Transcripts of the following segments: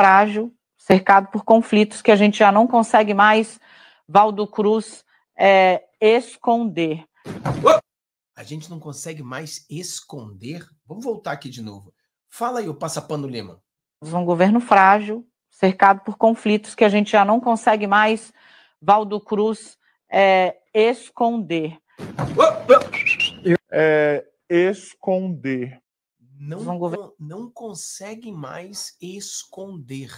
frágil, cercado por conflitos que a gente já não consegue mais, Valdo Cruz, é, esconder. A gente não consegue mais esconder? Vamos voltar aqui de novo. Fala aí o Passapano Lima. Um governo frágil, cercado por conflitos que a gente já não consegue mais, Valdo Cruz, é, esconder. É, esconder não, não, não consegue mais esconder.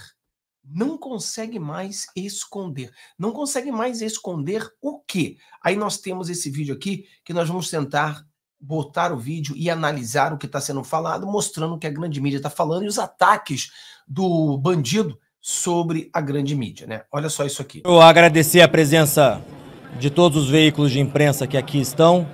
Não consegue mais esconder. Não consegue mais esconder o quê? Aí nós temos esse vídeo aqui que nós vamos tentar botar o vídeo e analisar o que está sendo falado, mostrando o que a grande mídia está falando e os ataques do bandido sobre a grande mídia, né? Olha só isso aqui. Eu agradecer a presença de todos os veículos de imprensa que aqui estão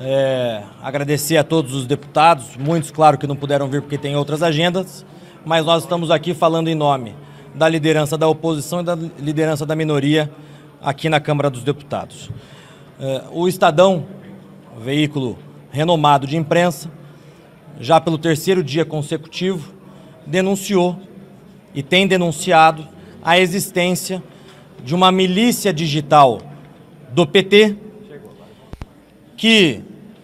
é, agradecer a todos os deputados, muitos, claro, que não puderam vir porque tem outras agendas, mas nós estamos aqui falando em nome da liderança da oposição e da liderança da minoria aqui na Câmara dos Deputados. É, o Estadão, veículo renomado de imprensa, já pelo terceiro dia consecutivo, denunciou e tem denunciado a existência de uma milícia digital do PT que,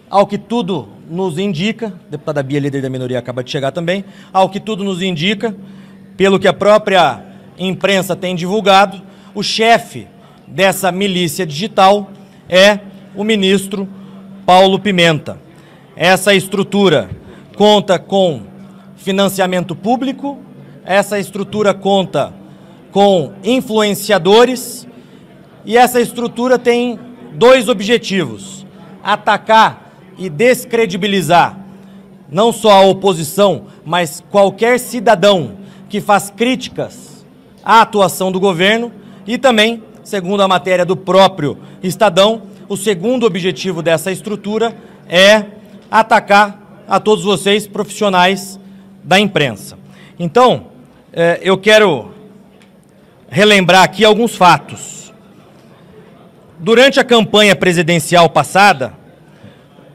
ao que tudo nos indica, a deputada Bia, líder da minoria, acaba de chegar também, ao que tudo nos indica, pelo que a própria imprensa tem divulgado, o chefe dessa milícia digital é o ministro Paulo Pimenta. Essa estrutura conta com financiamento público, essa estrutura conta com influenciadores e essa estrutura tem dois objetivos atacar e descredibilizar não só a oposição, mas qualquer cidadão que faz críticas à atuação do governo e também, segundo a matéria do próprio Estadão, o segundo objetivo dessa estrutura é atacar a todos vocês, profissionais da imprensa. Então, eh, eu quero relembrar aqui alguns fatos. Durante a campanha presidencial passada,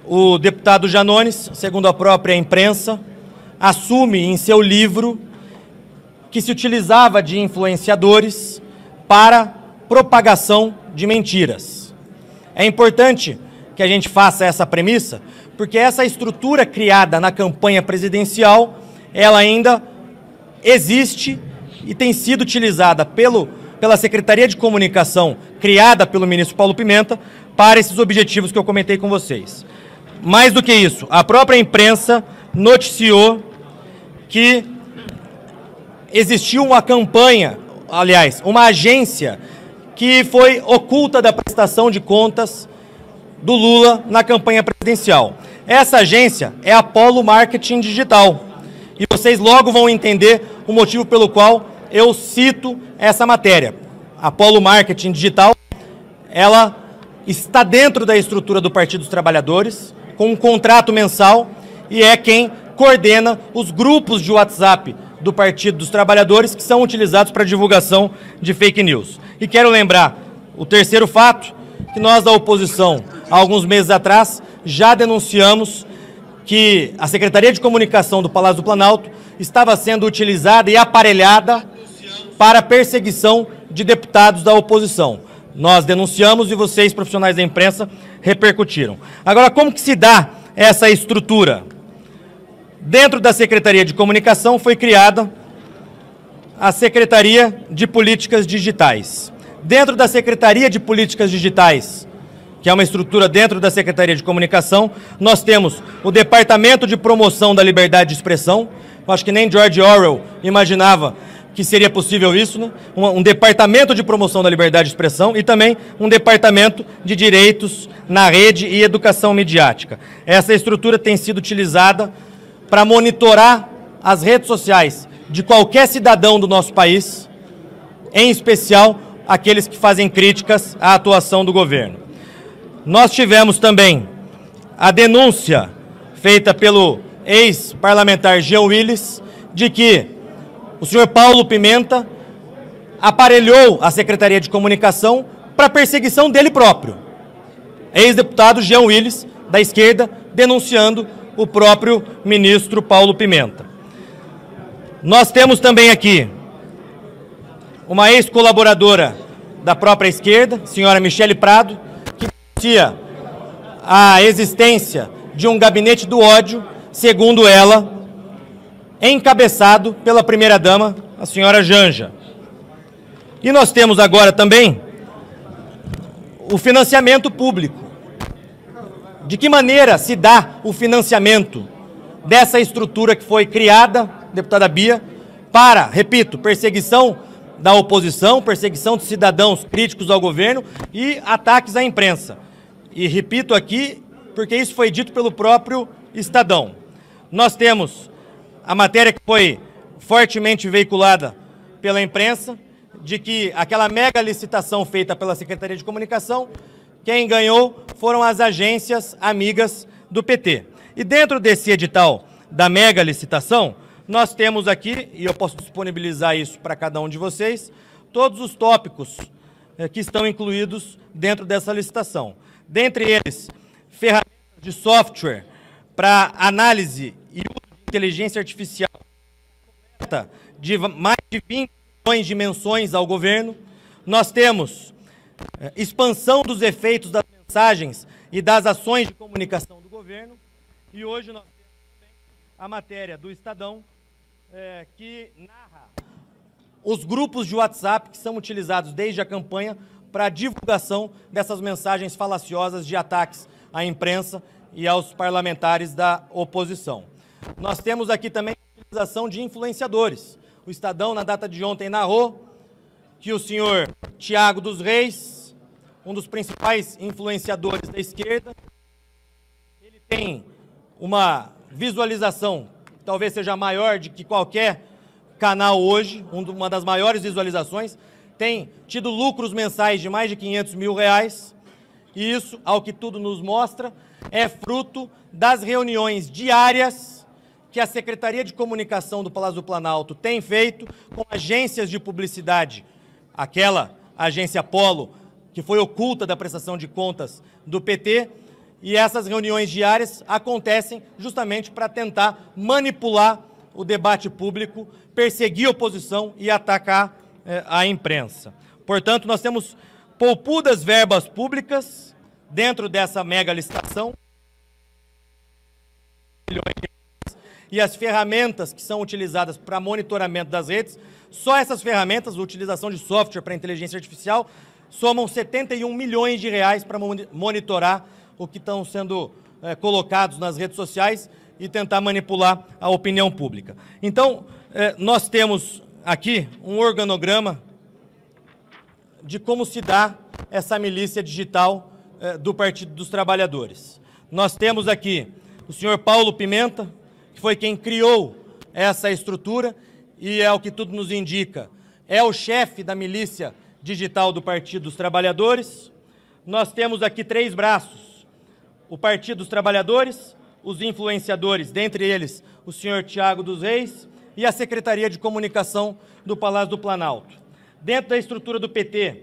o deputado Janones, segundo a própria imprensa, assume em seu livro que se utilizava de influenciadores para propagação de mentiras. É importante que a gente faça essa premissa, porque essa estrutura criada na campanha presidencial, ela ainda existe e tem sido utilizada pelo pela Secretaria de Comunicação criada pelo ministro Paulo Pimenta para esses objetivos que eu comentei com vocês. Mais do que isso, a própria imprensa noticiou que existiu uma campanha, aliás, uma agência que foi oculta da prestação de contas do Lula na campanha presidencial. Essa agência é a Polo Marketing Digital. E vocês logo vão entender o motivo pelo qual eu cito essa matéria. A Polo Marketing Digital, ela está dentro da estrutura do Partido dos Trabalhadores, com um contrato mensal, e é quem coordena os grupos de WhatsApp do Partido dos Trabalhadores que são utilizados para divulgação de fake news. E quero lembrar o terceiro fato, que nós da oposição, há alguns meses atrás, já denunciamos que a Secretaria de Comunicação do Palácio do Planalto estava sendo utilizada e aparelhada para perseguição de deputados da oposição. Nós denunciamos e vocês, profissionais da imprensa, repercutiram. Agora, como que se dá essa estrutura? Dentro da Secretaria de Comunicação foi criada a Secretaria de Políticas Digitais. Dentro da Secretaria de Políticas Digitais, que é uma estrutura dentro da Secretaria de Comunicação, nós temos o Departamento de Promoção da Liberdade de Expressão. acho que nem George Orwell imaginava que seria possível isso, né? um, um, departamento de promoção da liberdade de expressão e também um departamento de direitos na rede e educação midiática. Essa estrutura tem sido utilizada para monitorar as redes sociais de qualquer cidadão do nosso país, em especial aqueles que fazem críticas à atuação do governo. Nós tivemos também a denúncia feita pelo ex-parlamentar Jean Willis de que o senhor Paulo Pimenta aparelhou a Secretaria de Comunicação para perseguição dele próprio. Ex-deputado Jean Willis, da esquerda, denunciando o próprio ministro Paulo Pimenta. Nós temos também aqui uma ex-colaboradora da própria esquerda, senhora Michele Prado, que denuncia a existência de um gabinete do ódio, segundo ela, encabeçado pela primeira-dama, a senhora Janja. E nós temos agora também o financiamento público. De que maneira se dá o financiamento dessa estrutura que foi criada, deputada Bia, para, repito, perseguição da oposição, perseguição de cidadãos críticos ao governo e ataques à imprensa? E repito aqui, porque isso foi dito pelo próprio Estadão. Nós temos a matéria que foi fortemente veiculada pela imprensa de que aquela mega licitação feita pela Secretaria de Comunicação, quem ganhou foram as agências amigas do PT. E dentro desse edital da mega licitação, nós temos aqui, e eu posso disponibilizar isso para cada um de vocês, todos os tópicos eh, que estão incluídos dentro dessa licitação. Dentre eles, ferramentas de software para análise e uso inteligência artificial de mais de 20 milhões de dimensões ao governo. Nós temos eh, expansão dos efeitos das mensagens e das ações de comunicação do governo. E hoje nós temos a matéria do Estadão, é, que narra os grupos de WhatsApp que são utilizados desde a campanha para a divulgação dessas mensagens falaciosas de ataques à imprensa e aos parlamentares da oposição. Nós temos aqui também a utilização de influenciadores. O Estadão, na data de ontem, narrou que o senhor Tiago dos Reis, um dos principais influenciadores da esquerda, ele tem uma visualização, talvez seja maior de que qualquer canal hoje, uma das maiores visualizações, tem tido lucros mensais de mais de 500 mil reais. E isso, ao que tudo nos mostra, é fruto das reuniões diárias que a Secretaria de Comunicação do Palácio do Planalto tem feito com agências de publicidade, aquela agência Polo, que foi oculta da prestação de contas do PT, e essas reuniões diárias acontecem justamente para tentar manipular o debate público, perseguir a oposição e atacar eh, a imprensa. Portanto, nós temos poupudas verbas públicas dentro dessa mega licitação. Milhões de e as ferramentas que são utilizadas para monitoramento das redes, só essas ferramentas, a utilização de software para inteligência artificial, somam 71 milhões de reais para monitorar o que estão sendo é, colocados nas redes sociais e tentar manipular a opinião pública. Então, é, nós temos aqui um organograma de como se dá essa milícia digital é, do Partido dos Trabalhadores. Nós temos aqui o senhor Paulo Pimenta, foi quem criou essa estrutura e é o que tudo nos indica. É o chefe da milícia digital do Partido dos Trabalhadores. Nós temos aqui três braços: o Partido dos Trabalhadores, os influenciadores, dentre eles o senhor Tiago dos Reis e a Secretaria de Comunicação do Palácio do Planalto. Dentro da estrutura do PT,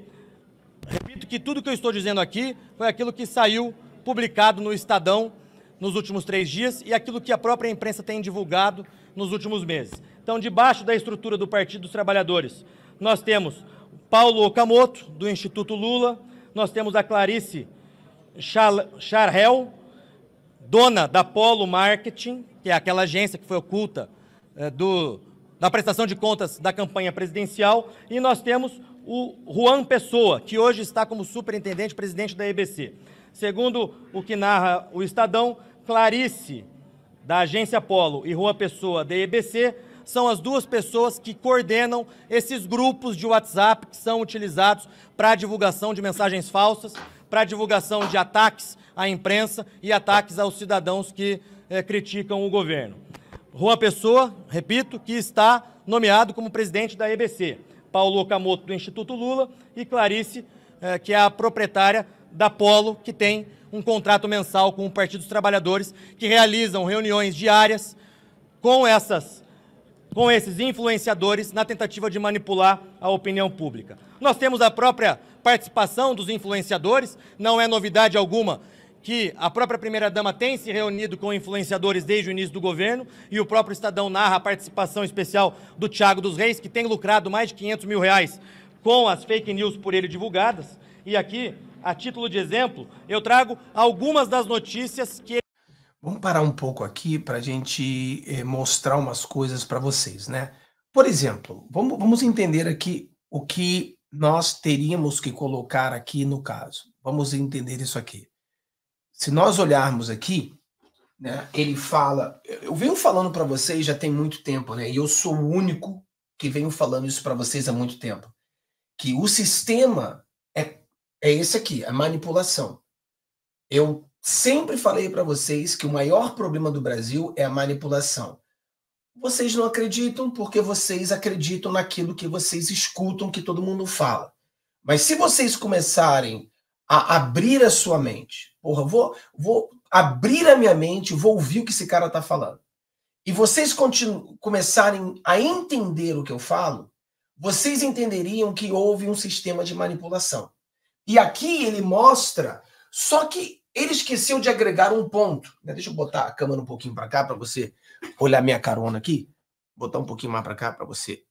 repito que tudo que eu estou dizendo aqui foi aquilo que saiu publicado no Estadão nos últimos três dias e aquilo que a própria imprensa tem divulgado nos últimos meses. Então, debaixo da estrutura do Partido dos Trabalhadores, nós temos Paulo Okamoto, do Instituto Lula, nós temos a Clarice Charrel, dona da Polo Marketing, que é aquela agência que foi oculta é, do, da prestação de contas da campanha presidencial, e nós temos o Juan Pessoa, que hoje está como superintendente-presidente da EBC. Segundo o que narra o Estadão, Clarice, da agência Polo, e Rua Pessoa, da EBC, são as duas pessoas que coordenam esses grupos de WhatsApp que são utilizados para a divulgação de mensagens falsas, para a divulgação de ataques à imprensa e ataques aos cidadãos que eh, criticam o governo. Rua Pessoa, repito, que está nomeado como presidente da EBC, Paulo Okamoto, do Instituto Lula, e Clarice, eh, que é a proprietária da Polo, que tem um contrato mensal com o Partido dos Trabalhadores, que realizam reuniões diárias com essas com esses influenciadores na tentativa de manipular a opinião pública. Nós temos a própria participação dos influenciadores, não é novidade alguma que a própria primeira-dama tem se reunido com influenciadores desde o início do governo e o próprio Estadão narra a participação especial do Tiago dos Reis, que tem lucrado mais de 500 mil reais com as fake news por ele divulgadas. E aqui a título de exemplo, eu trago algumas das notícias que. Vamos parar um pouco aqui para a gente eh, mostrar umas coisas para vocês, né? Por exemplo, vamos, vamos entender aqui o que nós teríamos que colocar aqui no caso. Vamos entender isso aqui. Se nós olharmos aqui, né, ele fala. Eu venho falando para vocês já tem muito tempo, né? E eu sou o único que venho falando isso para vocês há muito tempo. Que o sistema é esse aqui, a manipulação. Eu sempre falei para vocês que o maior problema do Brasil é a manipulação. Vocês não acreditam porque vocês acreditam naquilo que vocês escutam, que todo mundo fala. Mas se vocês começarem a abrir a sua mente, porra, vou, vou abrir a minha mente, vou ouvir o que esse cara está falando, e vocês começarem a entender o que eu falo, vocês entenderiam que houve um sistema de manipulação. E aqui ele mostra, só que ele esqueceu de agregar um ponto. Né? Deixa eu botar a câmera um pouquinho para cá para você olhar minha carona aqui. Botar um pouquinho mais para cá para você.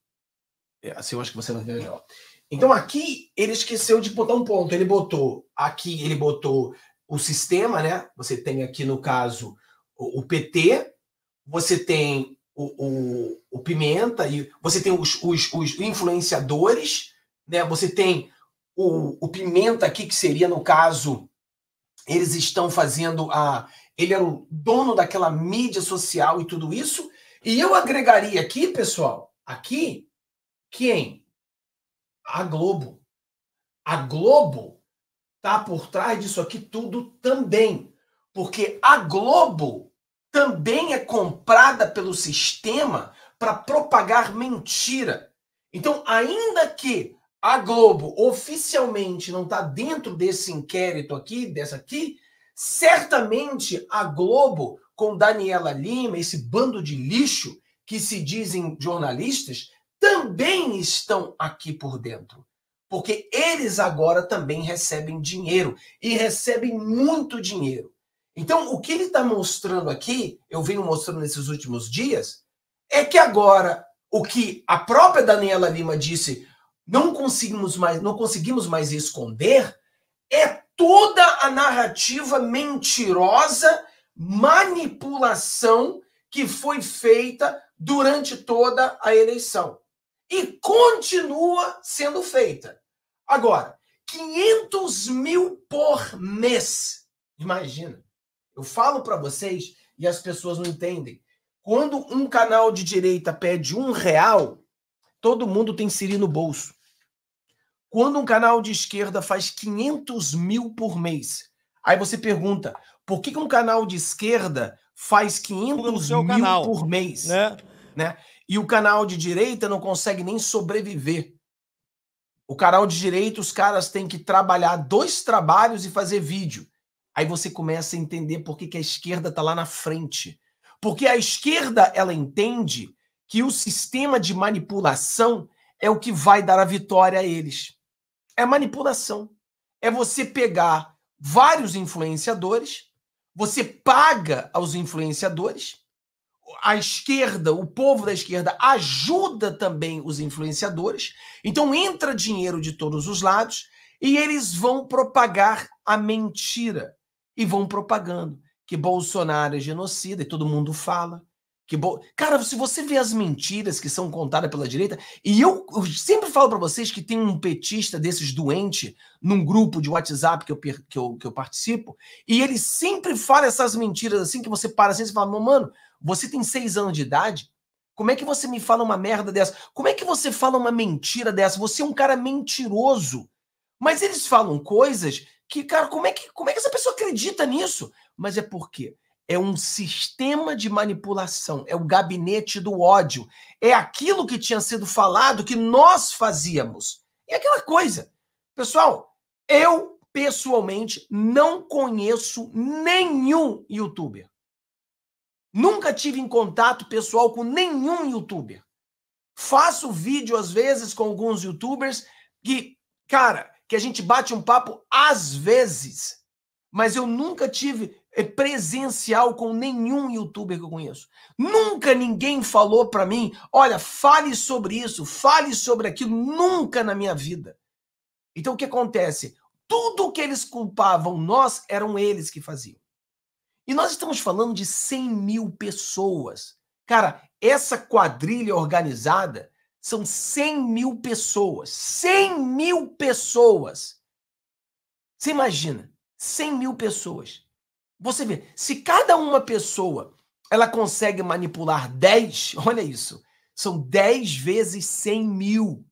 É, assim eu acho que você vai ver melhor. Então aqui ele esqueceu de botar um ponto. Ele botou aqui, ele botou o sistema, né? Você tem aqui no caso o, o PT, você tem o, o, o, Pimenta e você tem os, os, os influenciadores, né? Você tem o, o Pimenta aqui, que seria, no caso, eles estão fazendo a. Ele era é o dono daquela mídia social e tudo isso. E eu agregaria aqui, pessoal, aqui, quem? A Globo. A Globo está por trás disso aqui tudo também. Porque a Globo também é comprada pelo sistema para propagar mentira. Então, ainda que a Globo oficialmente não está dentro desse inquérito aqui, dessa aqui, certamente a Globo, com Daniela Lima, esse bando de lixo que se dizem jornalistas, também estão aqui por dentro. Porque eles agora também recebem dinheiro e recebem muito dinheiro. Então, o que ele está mostrando aqui, eu venho mostrando nesses últimos dias, é que agora o que a própria Daniela Lima disse não conseguimos mais, não conseguimos mais esconder é toda a narrativa mentirosa, manipulação que foi feita durante toda a eleição e continua sendo feita. Agora, 500 mil por mês. Imagina. Eu falo para vocês e as pessoas não entendem. Quando um canal de direita pede um real, todo mundo tem Siri no bolso. Quando um canal de esquerda faz 500 mil por mês, aí você pergunta, por que, que um canal de esquerda faz 500 mil canal, por mês? Né? né? E o canal de direita não consegue nem sobreviver. O canal de direita, os caras têm que trabalhar dois trabalhos e fazer vídeo. Aí você começa a entender por que, que a esquerda está lá na frente. Porque a esquerda, ela entende que o sistema de manipulação é o que vai dar a vitória a eles. É manipulação. É você pegar vários influenciadores, você paga aos influenciadores, a esquerda, o povo da esquerda ajuda também os influenciadores, então entra dinheiro de todos os lados e eles vão propagar a mentira e vão propagando que Bolsonaro é genocida e todo mundo fala, que bo... Cara, se você vê as mentiras que são contadas pela direita, e eu, eu sempre falo para vocês que tem um petista desses doente num grupo de WhatsApp que eu, que, eu, que eu participo, e ele sempre fala essas mentiras assim, que você para assim e fala: mano, você tem seis anos de idade, como é que você me fala uma merda dessa? Como é que você fala uma mentira dessa? Você é um cara mentiroso. Mas eles falam coisas que, cara, como é que, como é que essa pessoa acredita nisso? Mas é porque é um sistema de manipulação, é o gabinete do ódio, é aquilo que tinha sido falado que nós fazíamos. E é aquela coisa, pessoal, eu pessoalmente não conheço nenhum youtuber. Nunca tive em contato pessoal com nenhum youtuber. Faço vídeo às vezes com alguns youtubers que, cara, que a gente bate um papo às vezes, mas eu nunca tive é presencial com nenhum youtuber que eu conheço. Nunca ninguém falou para mim, olha, fale sobre isso, fale sobre aquilo, nunca na minha vida. Então o que acontece? Tudo que eles culpavam nós, eram eles que faziam. E nós estamos falando de 100 mil pessoas. Cara, essa quadrilha organizada são 100 mil pessoas. 100 mil pessoas! Você imagina, 100 mil pessoas você vê, se cada uma pessoa ela consegue manipular 10, olha isso, são 10 vezes 100 mil.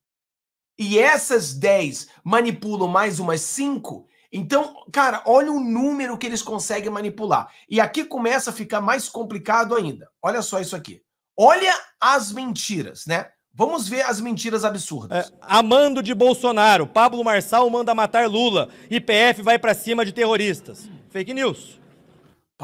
E essas 10 manipulam mais umas 5, então, cara, olha o número que eles conseguem manipular. E aqui começa a ficar mais complicado ainda. Olha só isso aqui. Olha as mentiras, né? Vamos ver as mentiras absurdas. É, amando de Bolsonaro, Pablo Marçal manda matar Lula. IPF vai para cima de terroristas. Fake news.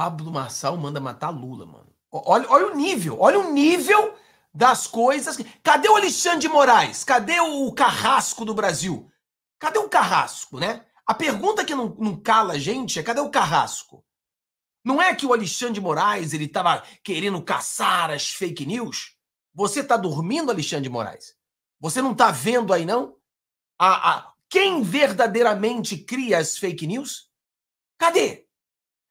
Pablo Marçal manda matar Lula, mano. Olha, olha o nível, olha o nível das coisas. Cadê o Alexandre de Moraes? Cadê o carrasco do Brasil? Cadê o carrasco, né? A pergunta que não, não cala a gente é: cadê o carrasco? Não é que o Alexandre de Moraes ele estava querendo caçar as fake news? Você está dormindo, Alexandre de Moraes? Você não está vendo aí, não? A, a, quem verdadeiramente cria as fake news? Cadê?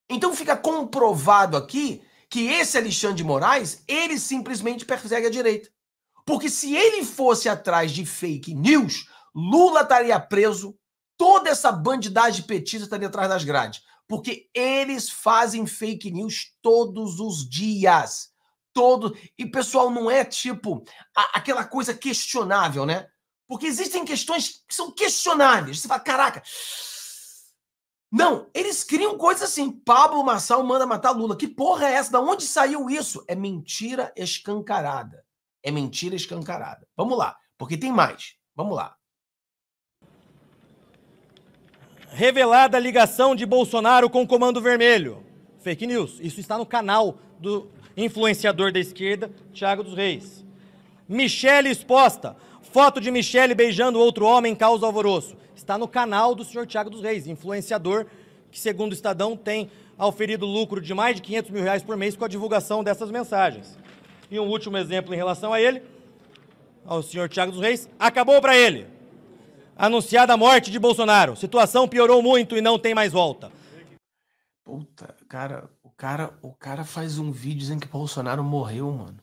Então fica comprovado aqui que esse Alexandre de Moraes, ele simplesmente persegue a direita. Porque se ele fosse atrás de fake news, Lula estaria preso, toda essa bandidagem petista estaria atrás das grades. Porque eles fazem fake news todos os dias. Todo... E, pessoal, não é tipo a, aquela coisa questionável, né? Porque existem questões que são questionáveis. Você fala, caraca, não, eles criam coisas assim. Pablo Marçal manda matar Lula. Que porra é essa? Da onde saiu isso? É mentira escancarada. É mentira escancarada. Vamos lá, porque tem mais. Vamos lá. Revelada a ligação de Bolsonaro com o Comando Vermelho. Fake news. Isso está no canal do influenciador da esquerda, Thiago dos Reis. Michele exposta. Foto de Michele beijando outro homem causa alvoroço. Está no canal do senhor Tiago dos Reis, influenciador que, segundo o Estadão, tem auferido lucro de mais de 500 mil reais por mês com a divulgação dessas mensagens. E um último exemplo em relação a ele, ao senhor Tiago dos Reis, acabou para ele. Anunciada a morte de Bolsonaro. Situação piorou muito e não tem mais volta. Puta, cara, o cara, o cara faz um vídeo dizendo que Bolsonaro morreu, mano.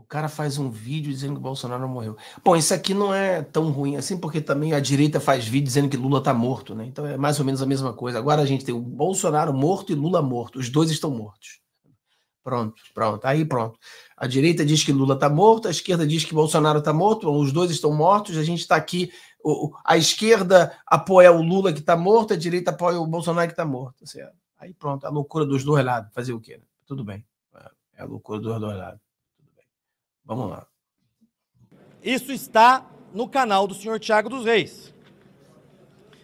O cara faz um vídeo dizendo que o Bolsonaro morreu. Bom, isso aqui não é tão ruim assim, porque também a direita faz vídeo dizendo que Lula tá morto, né? Então é mais ou menos a mesma coisa. Agora a gente tem o Bolsonaro morto e Lula morto. Os dois estão mortos. Pronto, pronto. Aí pronto. A direita diz que Lula tá morto, a esquerda diz que Bolsonaro tá morto, os dois estão mortos. A gente está aqui. A esquerda apoia o Lula que tá morto, a direita apoia o Bolsonaro que tá morto. Tá Aí pronto, a loucura dos dois lados. Fazer o quê? Né? Tudo bem. É, é a loucura dos dois lados. Vamos lá. Isso está no canal do senhor Tiago dos Reis.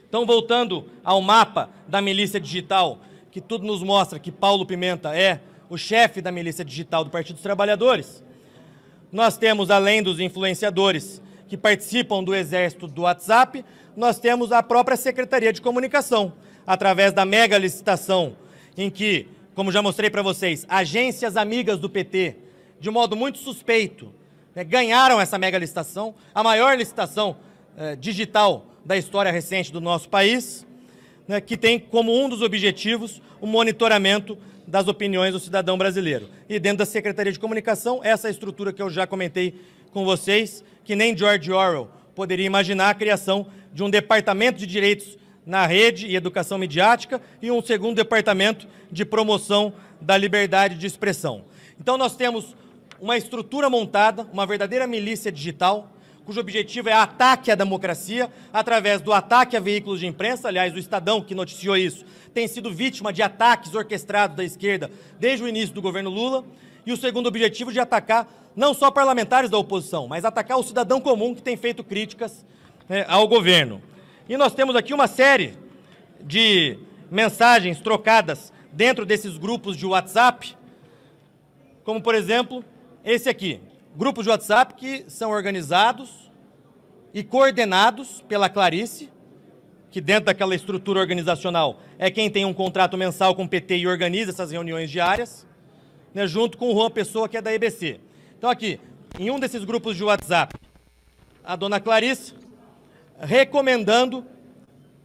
Então, voltando ao mapa da milícia digital, que tudo nos mostra que Paulo Pimenta é o chefe da milícia digital do Partido dos Trabalhadores. Nós temos, além dos influenciadores que participam do exército do WhatsApp, nós temos a própria Secretaria de Comunicação, através da mega licitação, em que, como já mostrei para vocês, agências amigas do PT de modo muito suspeito, né, ganharam essa mega licitação, a maior licitação eh, digital da história recente do nosso país, né, que tem como um dos objetivos o monitoramento das opiniões do cidadão brasileiro. E dentro da Secretaria de Comunicação, essa é estrutura que eu já comentei com vocês, que nem George Orwell poderia imaginar a criação de um departamento de direitos na rede e educação midiática e um segundo departamento de promoção da liberdade de expressão. Então nós temos uma estrutura montada, uma verdadeira milícia digital, cujo objetivo é ataque à democracia através do ataque a veículos de imprensa. Aliás, o Estadão, que noticiou isso, tem sido vítima de ataques orquestrados da esquerda desde o início do governo Lula. E o segundo objetivo de atacar não só parlamentares da oposição, mas atacar o cidadão comum que tem feito críticas né, ao governo. E nós temos aqui uma série de mensagens trocadas dentro desses grupos de WhatsApp, como por exemplo esse aqui, grupos de WhatsApp que são organizados e coordenados pela Clarice, que dentro daquela estrutura organizacional é quem tem um contrato mensal com o PT e organiza essas reuniões diárias, né, junto com o Juan Pessoa, que é da EBC. Então aqui, em um desses grupos de WhatsApp, a dona Clarice recomendando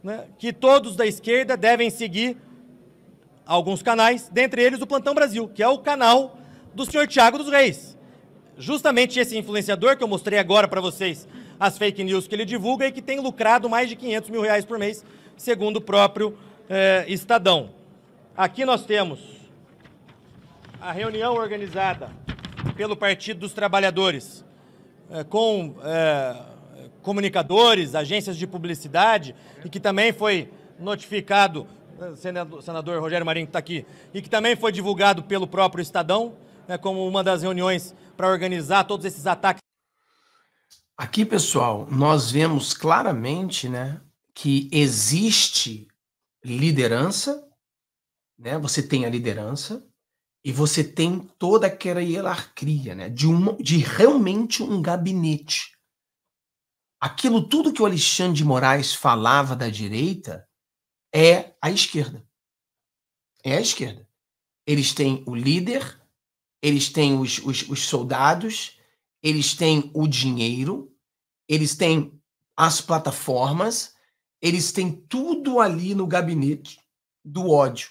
né, que todos da esquerda devem seguir alguns canais, dentre eles o Plantão Brasil, que é o canal do senhor Tiago dos Reis justamente esse influenciador que eu mostrei agora para vocês as fake news que ele divulga e que tem lucrado mais de 500 mil reais por mês, segundo o próprio eh, Estadão. Aqui nós temos a reunião organizada pelo Partido dos Trabalhadores eh, com eh, comunicadores, agências de publicidade e que também foi notificado, eh, senador, senador Rogério Marinho que está aqui, e que também foi divulgado pelo próprio Estadão né, como uma das reuniões para organizar todos esses ataques. Aqui, pessoal, nós vemos claramente né, que existe liderança, né? Você tem a liderança e você tem toda aquela hierarquia, né? De, uma, de realmente um gabinete. Aquilo tudo que o Alexandre de Moraes falava da direita é a esquerda. É a esquerda. Eles têm o líder, eles têm os, os, os soldados, eles têm o dinheiro, eles têm as plataformas, eles têm tudo ali no gabinete do ódio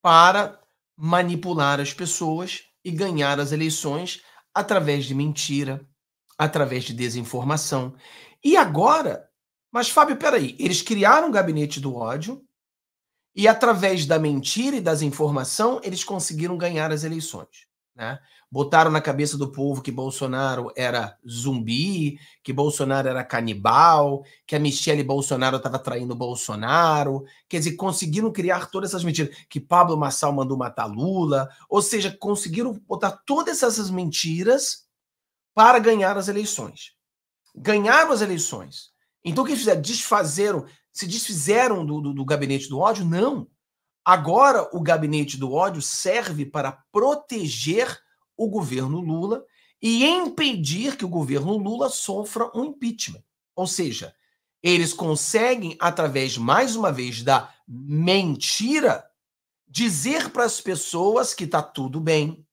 para manipular as pessoas e ganhar as eleições através de mentira, através de desinformação. E agora, mas Fábio, peraí, eles criaram o gabinete do ódio, e através da mentira e das informação, eles conseguiram ganhar as eleições. Né? Botaram na cabeça do povo que Bolsonaro era zumbi, que Bolsonaro era canibal, que a Michelle Bolsonaro estava traindo Bolsonaro. Quer dizer, conseguiram criar todas essas mentiras. Que Pablo Massal mandou matar Lula. Ou seja, conseguiram botar todas essas mentiras para ganhar as eleições. Ganharam as eleições. Então, o que eles fizeram? Desfazeram, se desfizeram do, do, do gabinete do ódio? Não. Agora, o gabinete do ódio serve para proteger o governo Lula e impedir que o governo Lula sofra um impeachment. Ou seja, eles conseguem, através, mais uma vez, da mentira, dizer para as pessoas que está tudo bem,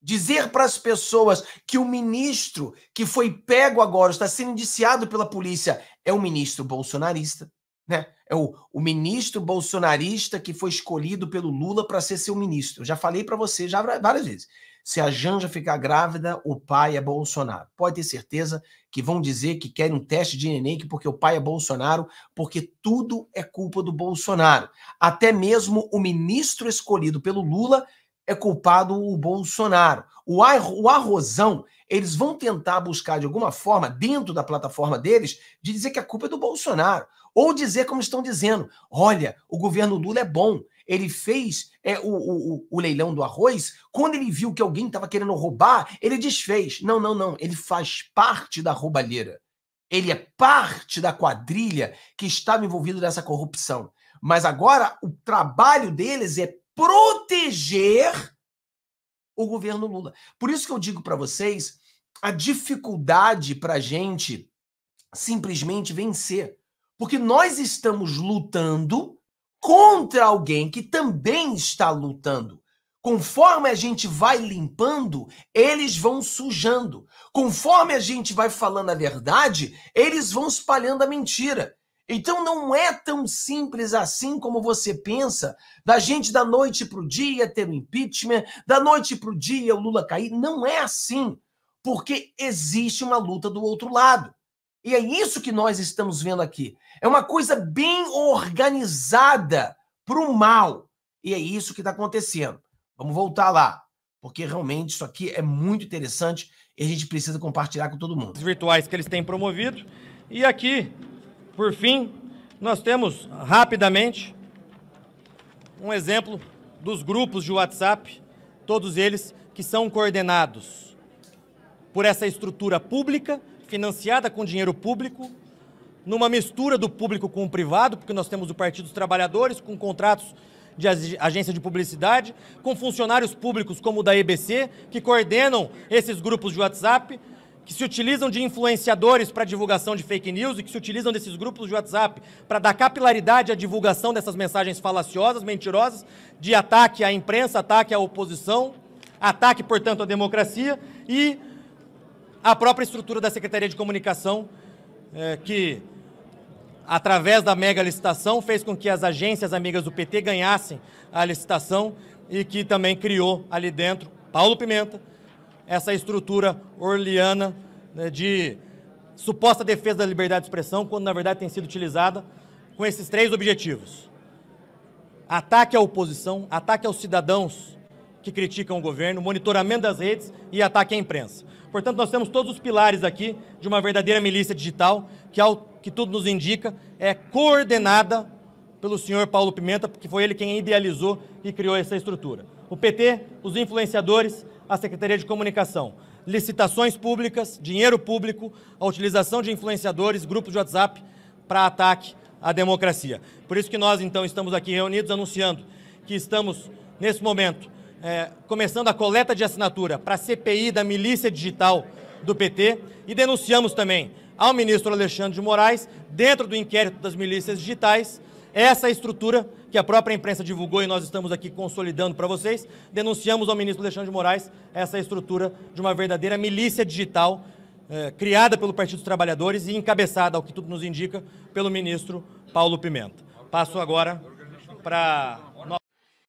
dizer para as pessoas que o ministro que foi pego agora, está sendo indiciado pela polícia, é um ministro bolsonarista. Né? É o, o ministro bolsonarista que foi escolhido pelo Lula para ser seu ministro. Eu já falei para você já várias vezes. Se a Janja ficar grávida, o pai é Bolsonaro. Pode ter certeza que vão dizer que querem um teste de neném porque o pai é Bolsonaro, porque tudo é culpa do Bolsonaro. Até mesmo o ministro escolhido pelo Lula é culpado o Bolsonaro. O, ar, o arrozão, eles vão tentar buscar de alguma forma, dentro da plataforma deles, de dizer que a culpa é do Bolsonaro. Ou dizer, como estão dizendo, olha, o governo Lula é bom. Ele fez é, o, o, o leilão do arroz. Quando ele viu que alguém estava querendo roubar, ele desfez. Não, não, não. Ele faz parte da roubalheira. Ele é parte da quadrilha que estava envolvida nessa corrupção. Mas agora o trabalho deles é proteger o governo Lula. Por isso que eu digo para vocês a dificuldade para a gente simplesmente vencer. Porque nós estamos lutando contra alguém que também está lutando. Conforme a gente vai limpando, eles vão sujando. Conforme a gente vai falando a verdade, eles vão espalhando a mentira. Então não é tão simples assim como você pensa, da gente da noite para o dia ter o um impeachment, da noite para o dia o Lula cair. Não é assim, porque existe uma luta do outro lado. E é isso que nós estamos vendo aqui. É uma coisa bem organizada para o mal. E é isso que está acontecendo. Vamos voltar lá, porque realmente isso aqui é muito interessante e a gente precisa compartilhar com todo mundo. Os virtuais que eles têm promovido. E aqui, por fim, nós temos rapidamente um exemplo dos grupos de WhatsApp, todos eles que são coordenados por essa estrutura pública financiada com dinheiro público, numa mistura do público com o privado, porque nós temos o Partido dos Trabalhadores com contratos de agência de publicidade, com funcionários públicos como o da EBC, que coordenam esses grupos de WhatsApp, que se utilizam de influenciadores para divulgação de fake news e que se utilizam desses grupos de WhatsApp para dar capilaridade à divulgação dessas mensagens falaciosas, mentirosas, de ataque à imprensa, ataque à oposição, ataque, portanto, à democracia e a própria estrutura da Secretaria de Comunicação, é, que, através da mega licitação, fez com que as agências amigas do PT ganhassem a licitação e que também criou ali dentro, Paulo Pimenta, essa estrutura orleana né, de suposta defesa da liberdade de expressão, quando na verdade tem sido utilizada com esses três objetivos: ataque à oposição, ataque aos cidadãos que criticam o governo, monitoramento das redes e ataque à imprensa. Portanto, nós temos todos os pilares aqui de uma verdadeira milícia digital, que, ao é que tudo nos indica, é coordenada pelo senhor Paulo Pimenta, porque foi ele quem idealizou e criou essa estrutura. O PT, os influenciadores, a Secretaria de Comunicação, licitações públicas, dinheiro público, a utilização de influenciadores, grupos de WhatsApp para ataque à democracia. Por isso que nós, então, estamos aqui reunidos anunciando que estamos, nesse momento, é, começando a coleta de assinatura para a CPI da milícia digital do PT e denunciamos também ao ministro Alexandre de Moraes, dentro do inquérito das milícias digitais, essa estrutura que a própria imprensa divulgou e nós estamos aqui consolidando para vocês, denunciamos ao ministro Alexandre de Moraes essa estrutura de uma verdadeira milícia digital é, criada pelo Partido dos Trabalhadores e encabeçada, ao que tudo nos indica, pelo ministro Paulo Pimenta. Passo agora para